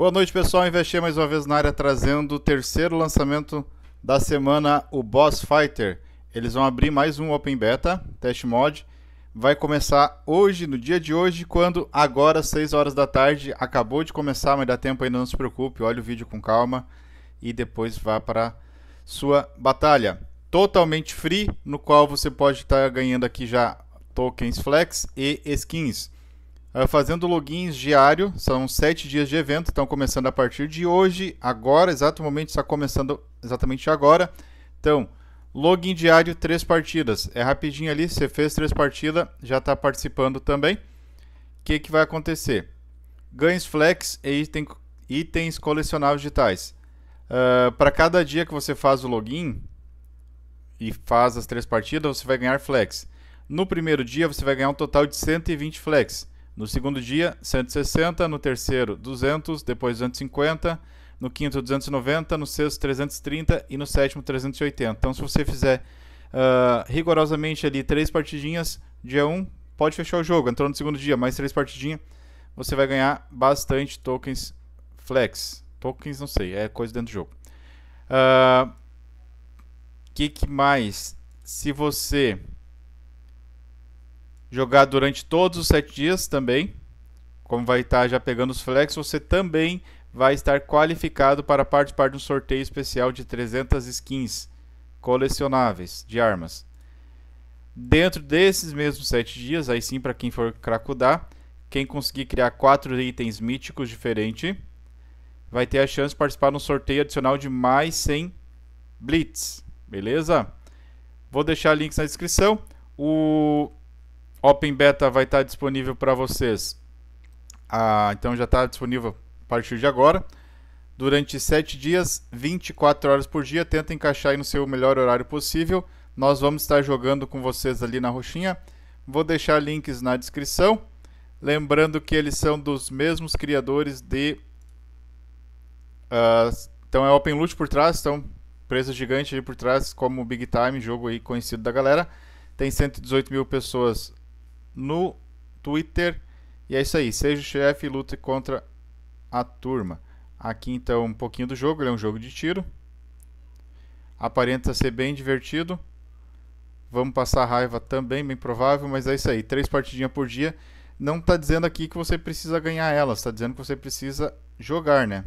Boa noite, pessoal. Investi mais uma vez na área trazendo o terceiro lançamento da semana, o Boss Fighter. Eles vão abrir mais um Open Beta, teste mod. Vai começar hoje, no dia de hoje, quando agora, 6 horas da tarde, acabou de começar, mas dá tempo ainda, não se preocupe, olha o vídeo com calma e depois vá para sua batalha. Totalmente free, no qual você pode estar tá ganhando aqui já tokens flex e skins. Ah, fazendo logins diário, são sete dias de evento, estão começando a partir de hoje, agora, exatamente está começando exatamente agora. Então, login diário, três partidas. É rapidinho ali, você fez três partidas, já está participando também. O que, que vai acontecer? Ganhos flex e item, itens colecionáveis digitais. Uh, ah, Para cada dia que você faz o login e faz as três partidas, você vai ganhar flex. No primeiro dia, você vai ganhar um total de 120 flex. No segundo dia, 160, no terceiro, 200, depois 250, no quinto, 290, no sexto, 330 e no sétimo, 380. Então, se você fizer uh, rigorosamente ali três partidinhas, dia 1, um, pode fechar o jogo. Entrou no segundo dia, mais três partidinhas, você vai ganhar bastante tokens flex. Tokens, não sei, é coisa dentro do jogo. O uh, ah, que, que mais? Se você jogar durante todos os sete dias também. Como vai estar já pegando os flex, você também vai estar qualificado para participar de um sorteio especial de 300 skins colecionáveis de armas. Dentro desses mesmos 7 dias, aí sim para quem for cracudar, quem conseguir criar 4 itens míticos diferentes, vai ter a chance de participar de um sorteio adicional de mais 100 Blitz, beleza? Vou deixar links na descrição. O Open Beta vai estar disponível para vocês. Ah, então já está disponível a partir de agora. Durante 7 dias, 24 horas por dia, tenta encaixar no seu melhor horário possível. Nós vamos estar jogando com vocês ali na roxinha. Vou deixar links na descrição. Lembrando que eles são dos mesmos criadores de. Uh, então é Open Loot por trás, então presa gigante ali por trás, como Big Time, jogo aí conhecido da galera. Tem 118 mil pessoas no Twitter. E é isso aí. Seja o chefe e lute contra a turma. Aqui então um pouquinho do jogo. Ele é um jogo de tiro. Aparenta ser bem divertido. Vamos passar raiva também, bem provável, mas é isso aí. Três partidinhas por dia. Não está dizendo aqui que você precisa ganhar elas, está dizendo que você precisa jogar, né?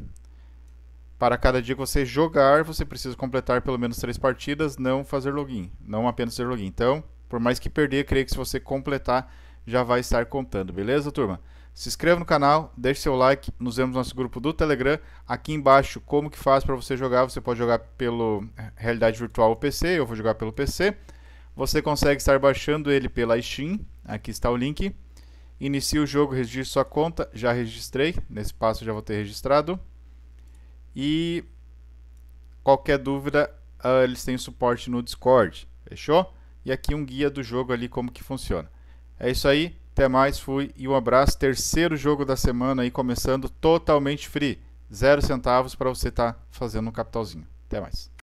Para cada dia que você jogar, você precisa completar pelo menos três partidas, não fazer login, não apenas fazer login. Então, por mais que perder, creio que se você completar, já vai estar contando, beleza, turma? Se inscreva no canal, deixe seu like, nos vemos no nosso grupo do Telegram. Aqui embaixo, como que faz para você jogar? Você pode jogar pelo eh, Realidade Virtual ou PC, eu vou jogar pelo PC. Você consegue estar baixando ele pela Steam, aqui está o link. Inicie o jogo, registre sua conta, já registrei, nesse passo já vou ter registrado. E qualquer dúvida, ah, eles têm suporte no Discord, fechou? e aqui um guia do jogo ali como que funciona. É isso aí, até mais, fui e um abraço. Terceiro jogo da semana aí começando totalmente free, zero centavos para você estar tá fazendo um capitalzinho. Até mais.